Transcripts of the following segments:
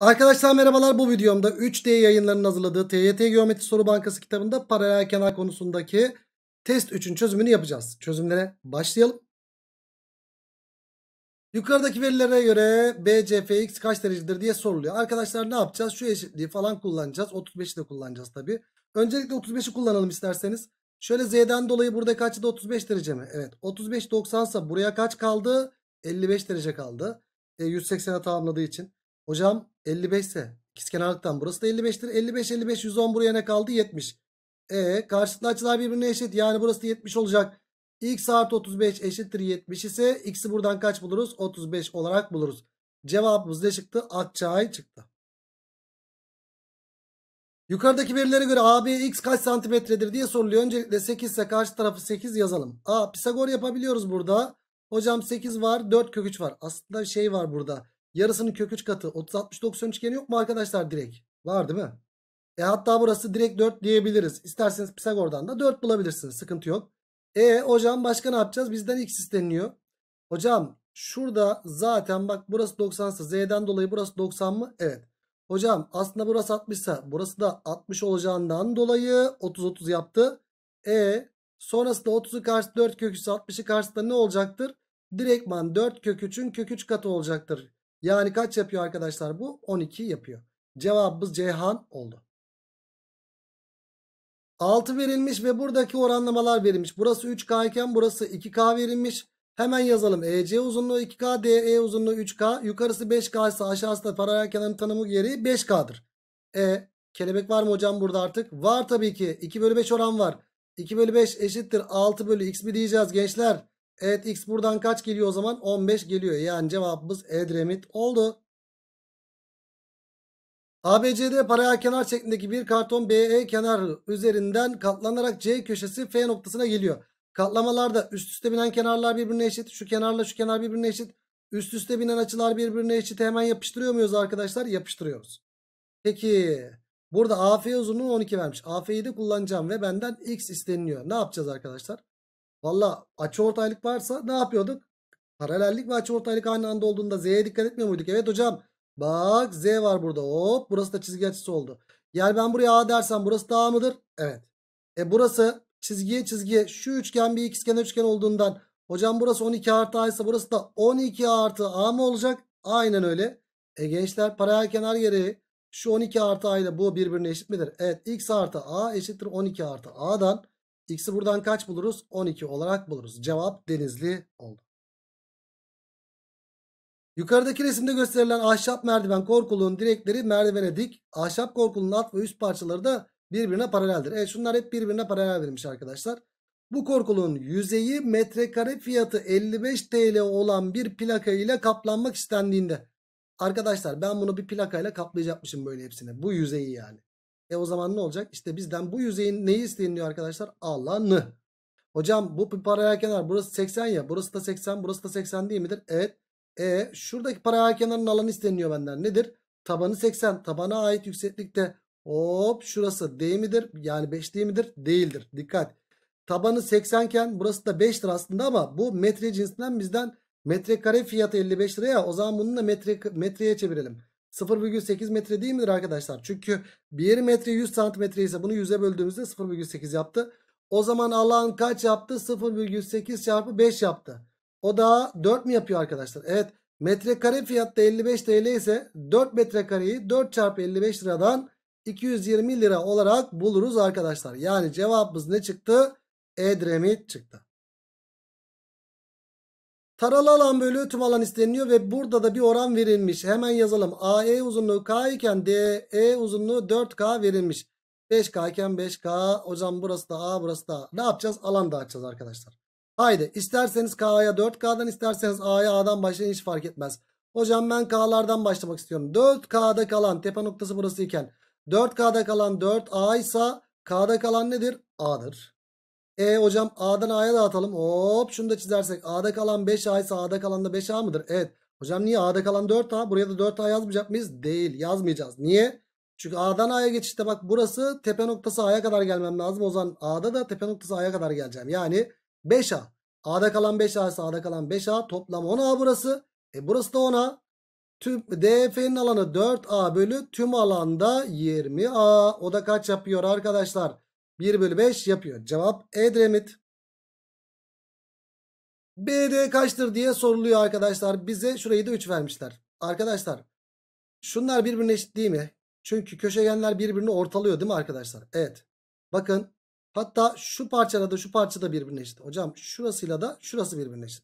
Arkadaşlar merhabalar bu videomda 3D yayınlarının hazırladığı TYT Geometri Soru Bankası kitabında paralel kenar konusundaki test 3'ün çözümünü yapacağız. Çözümlere başlayalım. Yukarıdaki verilere göre BCFX kaç derecedir diye soruluyor. Arkadaşlar ne yapacağız? Şu eşitliği falan kullanacağız. 35'i de kullanacağız tabi. Öncelikle 35'i kullanalım isterseniz. Şöyle Z'den dolayı burada kaçtı? 35 derece mi? Evet. 35 90 ise buraya kaç kaldı? 55 derece kaldı. E, 180'e tamamladığı için. Hocam 55 ise ikizkenarlıktan burası da 55'tir. 55 55 110 buraya ne kaldı? 70. E karşılıklı açılar birbirine eşit. Yani burası da 70 olacak. X artı 35 eşittir 70 ise x'i buradan kaç buluruz? 35 olarak buluruz. Cevabımız ne çıktı? Akçay çıktı. Yukarıdaki verilere göre AB x kaç santimetredir diye soruluyor. Öncelikle 8 ise karşı tarafı 8 yazalım. A Pisagor yapabiliyoruz burada. Hocam 8 var 4 kök 3 var. Aslında şey var burada. Yarısının kök 3 katı 30 60 90 üçgeni yok mu arkadaşlar direkt? Var değil mi? E hatta burası direkt 4 diyebiliriz. İsterseniz Pisagor'dan da 4 bulabilirsiniz. Sıkıntı yok. E hocam başka ne yapacağız? Bizden x isteniyor. Hocam şurada zaten bak burası 90 ise z'den dolayı burası 90 mı? Evet. Hocam aslında burası 60 burası da 60 olacağından dolayı 30-30 yaptı. E sonrasında 30'u karşı 4 köküsü 60'ı karşısında ne olacaktır? Direktman 4 kök 3'ün kök 3 katı olacaktır. Yani kaç yapıyor arkadaşlar bu? 12 yapıyor. Cevabımız Ceyhan oldu. 6 verilmiş ve buradaki oranlamalar verilmiş. Burası 3K iken burası 2K verilmiş. Hemen yazalım. EC uzunluğu 2K, DE uzunluğu 3K. Yukarısı 5K ise aşağısı da paralel kenarın tanımı geri 5K'dır. E kelebek var mı hocam burada artık? Var tabii ki. 2 bölü 5 oran var. 2 bölü 5 eşittir 6 bölü x mi diyeceğiz gençler? Evet x buradan kaç geliyor o zaman? 15 geliyor. Yani cevabımız Edremit oldu. ABCD paraya kenar şeklindeki bir karton BE kenarı üzerinden katlanarak C köşesi F noktasına geliyor. Katlamalarda üst üste binen kenarlar birbirine eşit. Şu kenarla şu kenar birbirine eşit. Üst üste binen açılar birbirine eşit. Hemen yapıştırıyor muyuz arkadaşlar? Yapıştırıyoruz. Peki burada AF uzunluğu 12 vermiş. AF'yi de kullanacağım ve benden x isteniliyor. Ne yapacağız arkadaşlar? Valla açı ortaylık varsa ne yapıyorduk? Paralellik ve açı ortaylık aynı anda olduğunda Z'ye dikkat etmiyor muyduk? Evet hocam. Bak Z var burada. Hop burası da çizgi açısı oldu. Yani ben buraya A dersem burası da A mıdır? Evet. E burası çizgiye çizgiye şu üçgen bir ikizgen üçgen olduğundan hocam burası 12 artı A ise burası da 12 artı A mı olacak? Aynen öyle. E gençler paralel kenar gereği şu 12 artı A ile bu birbirine eşit midir? Evet x artı A eşittir 12 artı A'dan. X'i buradan kaç buluruz? 12 olarak buluruz. Cevap denizli oldu. Yukarıdaki resimde gösterilen ahşap merdiven korkuluğun direkleri merdivene dik. Ahşap korkulunun alt ve üst parçaları da birbirine paraleldir. Evet şunlar hep birbirine paralel verilmiş arkadaşlar. Bu korkuluğun yüzeyi metrekare fiyatı 55 TL olan bir plaka ile kaplanmak istendiğinde. Arkadaşlar ben bunu bir plaka ile kaplayacakmışım böyle hepsini. Bu yüzeyi yani. E o zaman ne olacak? İşte bizden bu yüzeyin neyi isteniyor arkadaşlar? Alanı. Hocam bu paraya kenar burası 80 ya. Burası da 80, burası da 80 değil midir? Evet. E şuradaki paraya kenarın alanı isteniyor benden. Nedir? Tabanı 80. Tabana ait yükseklikte hop şurası değil midir? Yani 5 değil midir? Değildir. Dikkat. Tabanı 80 iken burası da 5'tir aslında ama bu metre cinsinden bizden metrekare fiyatı 55 liraya. O zaman bunu da metre, metreye çevirelim. 0,8 metre değil midir arkadaşlar? Çünkü 1 metre 100 santimetre ise bunu 100'e böldüğümüzde 0,8 yaptı. O zaman alan kaç yaptı? 0,8 çarpı 5 yaptı. O da 4 mi yapıyor arkadaşlar? Evet. Metrekare fiyat da 55 TL ise 4 metrekareyi 4 çarpı 55 liradan 220 lira olarak buluruz arkadaşlar. Yani cevabımız ne çıktı? Edremit çıktı. Taralı alan bölü tüm alan isteniliyor ve burada da bir oran verilmiş. Hemen yazalım. AE uzunluğu K iken DE uzunluğu 4K verilmiş. 5K iken 5K. Hocam burası da A burası da A. Ne yapacağız? Alan dağıtacağız arkadaşlar. Haydi isterseniz K'ya 4K'dan isterseniz A'ya A'dan başlayın hiç fark etmez. Hocam ben K'lardan başlamak istiyorum. 4K'da kalan tepe noktası burası iken 4K'da kalan 4A ise K'da kalan nedir? A'dır. E hocam A'dan A'ya dağıtalım. Hop şunu da çizersek. A'da kalan 5A ise A'da kalan da 5A mıdır? Evet. Hocam niye A'da kalan 4A? Buraya da 4A yazmayacak mıyız? Değil. Yazmayacağız. Niye? Çünkü A'dan A'ya geçişte bak burası tepe noktası A'ya kadar gelmem lazım. O zaman A'da da tepe noktası A'ya kadar geleceğim. Yani 5A. A'da kalan 5A ise A'da kalan 5A. Toplam 10A burası. E burası da 10A. Tüm DF'nin alanı 4A bölü tüm alanda 20A. O da kaç yapıyor arkadaşlar? 1 bölü 5 yapıyor. Cevap Edremit. BD kaçtır diye soruluyor arkadaşlar. Bize şurayı da 3 vermişler. Arkadaşlar şunlar birbirine eşit değil mi? Çünkü köşegenler birbirini ortalıyor değil mi arkadaşlar? Evet. Bakın hatta şu parçada da şu parça da birbirine eşit. Hocam şurasıyla da şurası birbirine eşit.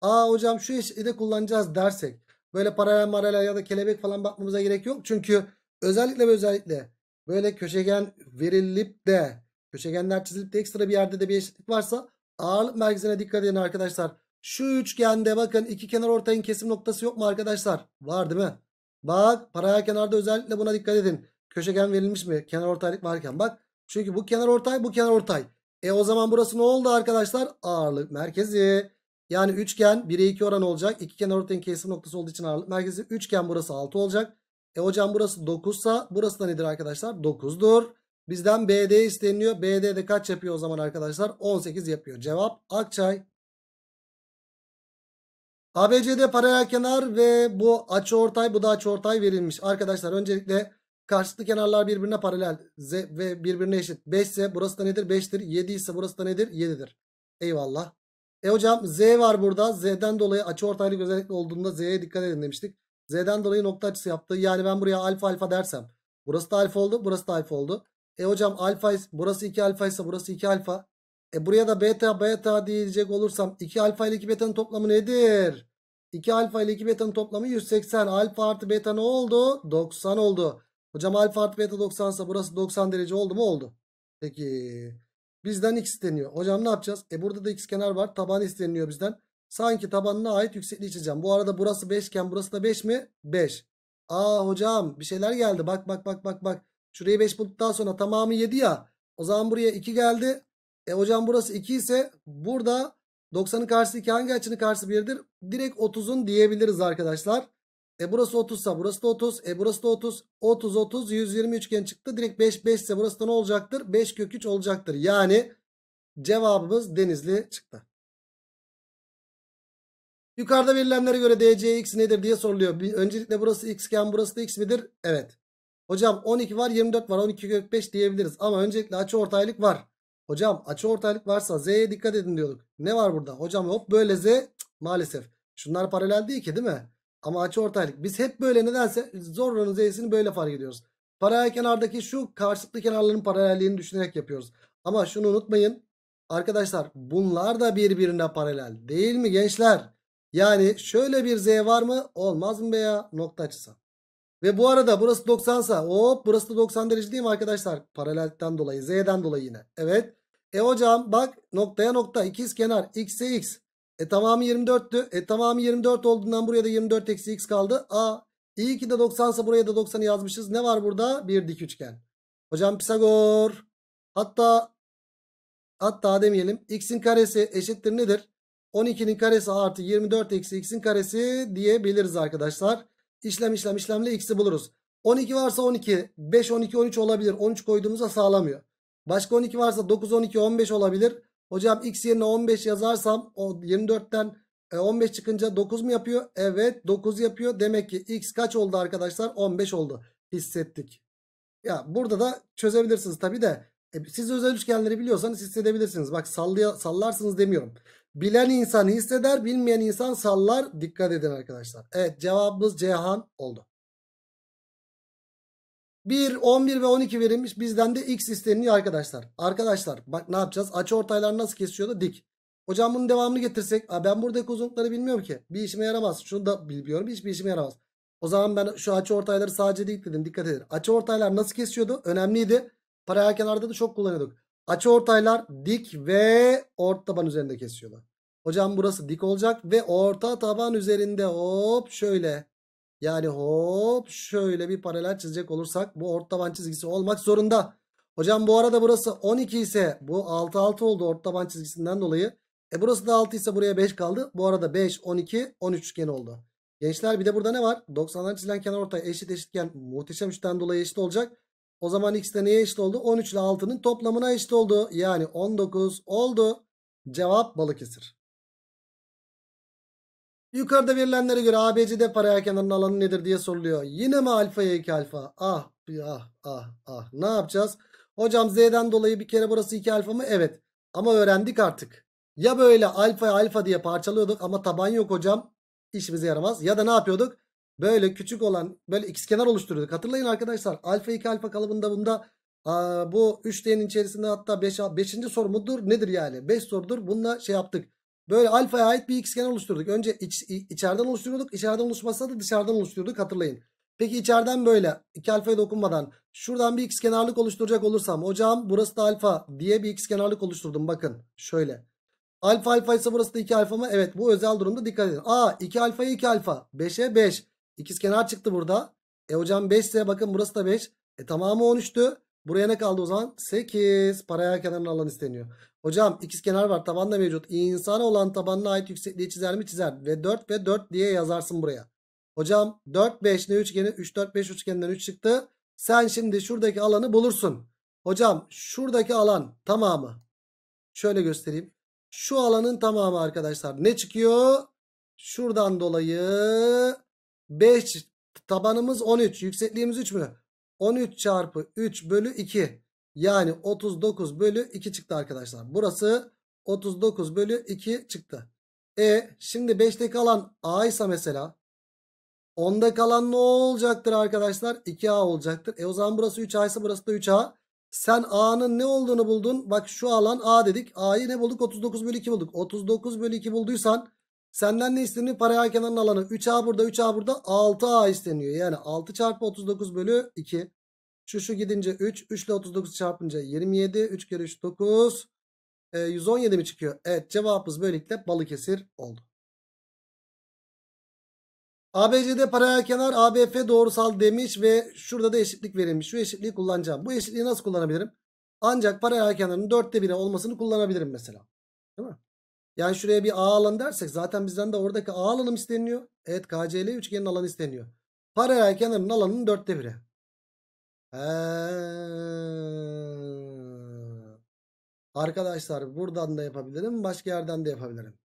Aa hocam şu eşitliği de kullanacağız dersek. Böyle paralel maralel ya da kelebek falan bakmamıza gerek yok. Çünkü özellikle ve özellikle böyle köşegen verilip de Köşegenler çizilip de ekstra bir yerde de bir eşitlik varsa ağırlık merkezine dikkat edin arkadaşlar. Şu üçgende bakın iki kenar ortayın kesim noktası yok mu arkadaşlar? Var değil mi? Bak paraya kenarda özellikle buna dikkat edin. Köşegen verilmiş mi? Kenar ortaylık varken bak. Çünkü bu kenar ortay bu kenar ortay. E o zaman burası ne oldu arkadaşlar? Ağırlık merkezi. Yani üçgen 1'e 2 oran olacak. İki kenar ortayın kesim noktası olduğu için ağırlık merkezi. Üçgen burası 6 olacak. E hocam burası 9 burası da nedir arkadaşlar? 9'dur. Bizden BD isteniyor. BD de kaç yapıyor o zaman arkadaşlar? 18 yapıyor. Cevap Akçay. ABCD paralel kenar ve bu açıortay, bu da açıortay verilmiş. Arkadaşlar öncelikle karşılıklı kenarlar birbirine paralel Z ve birbirine eşit. 5 ise burası da nedir? 5'tir. 7 ise burası da nedir? 7'dir. Eyvallah. E hocam Z var burada. Z'den dolayı açı ortaylık olduğunda Z'ye dikkat edin demiştik. Z'den dolayı nokta açısı yaptı. Yani ben buraya alfa alfa dersem. Burası da alfa oldu. Burası da alfa oldu. E hocam alfa burası 2 alfa ise burası 2 alfa. E buraya da beta beta diyecek olursam 2 alfa ile 2 beta'nın toplamı nedir? 2 alfa ile 2 beta'nın toplamı 180. Alfa artı beta ne oldu? 90 oldu. Hocam alfa artı beta 90 ise burası 90 derece oldu mu? Oldu. Peki. Bizden x isteniyor. Hocam ne yapacağız? E burada da x kenar var. Taban isteniyor bizden. Sanki tabanına ait yüksekliği çizeceğim. Bu arada burası 5 iken burası da 5 mi? 5. Aa hocam bir şeyler geldi. Bak bak bak bak bak. Şurayı 5 bulduktan sonra tamamı 7 ya. O zaman buraya 2 geldi. E hocam burası 2 ise burada 90'ın karşısı 2 hangi açının karşısı 1'dir? Direkt 30'un diyebiliriz arkadaşlar. E burası 30 ise burası da 30. E burası da 30. 30 30 120 üçgen çıktı. Direkt 5 5 ise burası da ne olacaktır? 5 kök 3 olacaktır. Yani cevabımız denizli çıktı. Yukarıda verilenlere göre x nedir diye soruluyor. Öncelikle burası X iken burası da X midir? Evet. Hocam 12 var 24 var 12 kök 5 diyebiliriz. Ama öncelikle açı ortaylık var. Hocam açı ortaylık varsa Z'ye dikkat edin diyorduk. Ne var burada? Hocam hop böyle Z maalesef. Şunlar paralel değil ki değil mi? Ama açı ortaylık. Biz hep böyle nedense zorlanın Z'sini böyle fark ediyoruz. Paralel kenardaki şu karşılıklı kenarların paralelliğini düşünerek yapıyoruz. Ama şunu unutmayın. Arkadaşlar bunlar da birbirine paralel değil mi gençler? Yani şöyle bir Z var mı? Olmaz mı be ya? Nokta açısı. Ve bu arada burası 90 sa hop burası da 90 derece değil mi arkadaşlar? Paralellikten dolayı z'den dolayı yine. Evet. E hocam bak noktaya nokta ikiz kenar x'e x. E tamamı 24'tü. E tamamı 24 olduğundan buraya da 24 eksi x kaldı. A iyi ki de 90 sa buraya da 90'ı yazmışız. Ne var burada? Bir dik üçgen. Hocam Pisagor. Hatta hatta demeyelim. X'in karesi eşittir nedir? 12'nin karesi artı 24 eksi x'in karesi diyebiliriz arkadaşlar işlem işlem işlemle x'i buluruz. 12 varsa 12. 5, 12, 13 olabilir. 13 koyduğumuzda sağlamıyor. Başka 12 varsa 9, 12, 15 olabilir. Hocam x yerine 15 yazarsam o 24'ten 15 e, çıkınca 9 mu yapıyor? Evet 9 yapıyor. Demek ki x kaç oldu arkadaşlar? 15 oldu. Hissettik. Ya burada da çözebilirsiniz tabi de. E, siz özel üçgenleri biliyorsanız hissedebilirsiniz. Bak sallaya, sallarsınız demiyorum. Bilen insan hisseder, bilmeyen insan sallar. Dikkat edin arkadaşlar. Evet cevabımız Cihan oldu. 1, 11 ve 12 verilmiş. Bizden de x isteniyor arkadaşlar. Arkadaşlar bak ne yapacağız? Açı ortaylar nasıl kesiyordu? Dik. Hocam bunun devamını getirsek. ben buradaki uzunlukları bilmiyorum ki. Bir işime yaramaz. Şunu da bilmiyorum. Hiçbir işime yaramaz. O zaman ben şu açı ortayları sadece dik dedim. Dikkat edin. Açı ortaylar nasıl kesiyordu? Önemliydi. Paralel kenarda da çok kullanıyorduk. Açı ortaylar dik ve orta taban üzerinde kesiyorlar. Hocam burası dik olacak ve orta taban üzerinde hop şöyle. Yani hop şöyle bir paralel çizecek olursak bu orta taban çizgisi olmak zorunda. Hocam bu arada burası 12 ise bu 6 6 oldu orta taban çizgisinden dolayı. E burası da 6 ise buraya 5 kaldı. Bu arada 5 12 13 üçgen oldu. Gençler bir de burada ne var? 90'dan çizilen kenar ortay eşit eşitken muhteşem üçten dolayı eşit olacak. O zaman x de neye eşit oldu? 13 ile 6'nın toplamına eşit oldu. Yani 19 oldu. Cevap Balıkesir. Yukarıda verilenlere göre ABCD paralel kenarının alanı nedir diye soruluyor. Yine mi alfaya 2 alfa? Ah ah ah ah. Ne yapacağız? Hocam Z'den dolayı bir kere burası iki alfa mı? Evet. Ama öğrendik artık. Ya böyle alfa alfa diye parçalıyorduk ama taban yok hocam. İşimize yaramaz. Ya da ne yapıyorduk? Böyle küçük olan böyle kenar oluşturuyorduk. Hatırlayın arkadaşlar alfa 2 alfa kalıbında bunda aa, bu 3D'nin içerisinde hatta 5. Beş, 5. soru mudur nedir yani? 5 sorudur bununla şey yaptık. Böyle alfaya ait bir kenar oluşturduk. Önce iç, içeriden oluşturuyorduk. İçeriden oluşmasa da dışarıdan oluşturuyorduk hatırlayın. Peki içeriden böyle 2 alfaya dokunmadan şuradan bir ikizkenarlık oluşturacak olursam hocam burası da alfa diye bir ikizkenarlık oluşturdum bakın şöyle. Alfa alfa ise burası da 2 alfa mı? Evet bu özel durumda dikkat edin. A 2 alfa 2 alfa 5'e 5. İkiz kenar çıktı burada. E hocam 5 ise bakın burası da 5. E tamamı 13'tü. Buraya ne kaldı o zaman? 8. Paraya kenarına alan isteniyor. Hocam ikiz kenar var. Taban da mevcut. İnsan olan tabanına ait yüksekliği çizer mi? Çizer. Ve 4 ve 4 diye yazarsın buraya. Hocam 4 5 ne üçgeni? 3 4 5 üçgeninden 3 çıktı. Sen şimdi şuradaki alanı bulursun. Hocam şuradaki alan tamamı. Şöyle göstereyim. Şu alanın tamamı arkadaşlar ne çıkıyor? Şuradan dolayı 5 tabanımız 13 yüksekliğimiz 3 mü? 13 çarpı 3 bölü 2 yani 39 bölü 2 çıktı arkadaşlar. Burası 39 bölü 2 çıktı. E şimdi 5'te kalan A ise mesela 10'da kalan ne olacaktır arkadaşlar? 2A olacaktır. E o zaman burası 3A ise burası da 3A. Sen A'nın ne olduğunu buldun. Bak şu alan A dedik. A'yı ne bulduk? 39 bölü 2 bulduk. 39 bölü 2 bulduysan Senden ne isteniyor? Para kenarının alanı. 3A burada 3A burada 6A isteniyor. Yani 6 çarpı 39 bölü 2. Şu şu gidince 3. 3 ile 39 çarpınca 27. 3 kere 3 9. E, 117 mi çıkıyor? Evet cevabımız böylelikle Balıkesir oldu. ABCD paralel kenar ABF doğrusal demiş ve şurada da eşitlik verilmiş. Şu eşitliği kullanacağım. Bu eşitliği nasıl kullanabilirim? Ancak paralel kenarın dörtte biri olmasını kullanabilirim mesela. Değil mi? Yani şuraya bir A alanı dersek zaten bizden de oradaki A alanım isteniyor. Evet KCL üçgenin alanı isteniyor. Paralel kenarın alanının dörtte biri. Ee, arkadaşlar buradan da yapabilirim. Başka yerden de yapabilirim.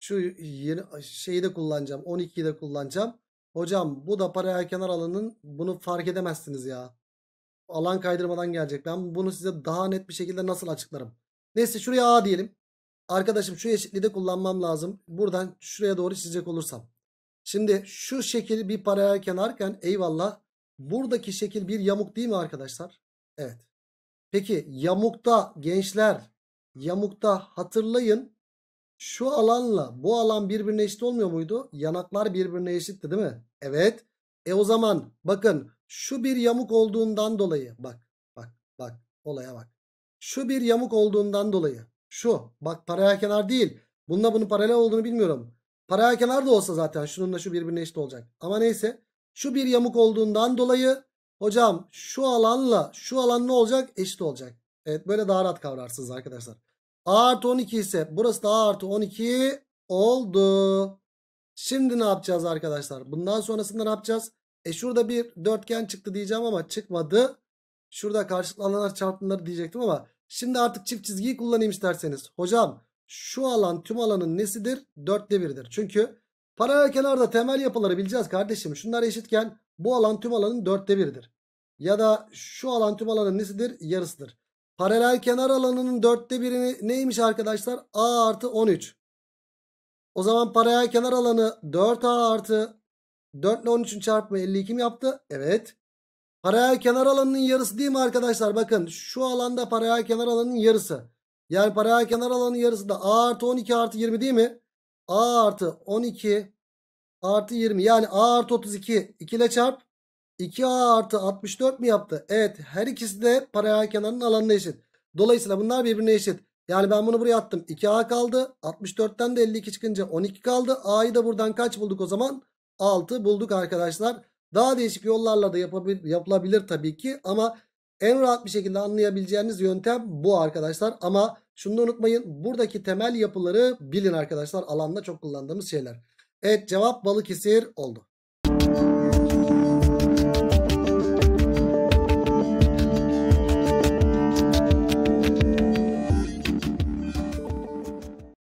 Şu yeni şeyi de kullanacağım. 12'yi de kullanacağım. Hocam bu da paralel kenar alanının bunu fark edemezsiniz ya. Alan kaydırmadan gelecek. Ben bunu size daha net bir şekilde nasıl açıklarım. Neyse şuraya A diyelim. Arkadaşım şu eşitliği de kullanmam lazım. Buradan şuraya doğru çizecek olursam. Şimdi şu şekil bir paralel kenarken eyvallah. Buradaki şekil bir yamuk değil mi arkadaşlar? Evet. Peki yamukta gençler yamukta hatırlayın. Şu alanla bu alan birbirine eşit olmuyor muydu? Yanaklar birbirine eşitti değil mi? Evet. E o zaman bakın şu bir yamuk olduğundan dolayı bak bak bak olaya bak. Şu bir yamuk olduğundan dolayı şu bak paralel kenar değil. Bununla bunun paralel olduğunu bilmiyorum. Paralel kenar da olsa zaten şununla şu birbirine eşit olacak. Ama neyse şu bir yamuk olduğundan dolayı hocam şu alanla şu alan ne olacak? Eşit olacak. Evet böyle daha rahat kavrarsınız arkadaşlar. A artı 12 ise burası da A artı 12 oldu. Şimdi ne yapacağız arkadaşlar? Bundan sonrasında ne yapacağız? E şurada bir dörtgen çıktı diyeceğim ama çıkmadı. Şurada karşılıklı alanlar çarpımları diyecektim ama Şimdi artık çift çizgiyi kullanayım isterseniz. Hocam şu alan tüm alanın nesidir? Dörtte birdir. Çünkü paralel kenarda temel yapıları bileceğiz kardeşim. Şunlar eşitken bu alan tüm alanın dörtte biridir. Ya da şu alan tüm alanın nesidir? Yarısıdır. Paralel kenar alanının dörtte birini neymiş arkadaşlar? A artı 13. O zaman paralel kenar alanı 4A artı 4 ile 13'ün çarpımı 52 mi yaptı? Evet. Paralel kenar alanının yarısı değil mi arkadaşlar? Bakın şu alanda paralel kenar alanının yarısı. Yani paralel kenar alanının yarısı da A artı 12 artı 20 değil mi? A artı 12 artı 20 yani A artı 32 2 ile çarp 2A artı 64 mi yaptı? Evet her ikisi de paralel kenarın alanına eşit. Dolayısıyla bunlar birbirine eşit. Yani ben bunu buraya attım 2A kaldı 64'ten de 52 çıkınca 12 kaldı. A'yı da buradan kaç bulduk o zaman? 6 bulduk arkadaşlar. Daha değişik yollarla da yapılabilir tabii ki ama en rahat bir şekilde anlayabileceğiniz yöntem bu arkadaşlar. Ama şunu da unutmayın buradaki temel yapıları bilin arkadaşlar alanda çok kullandığımız şeyler. Evet cevap balık Balıkesir oldu.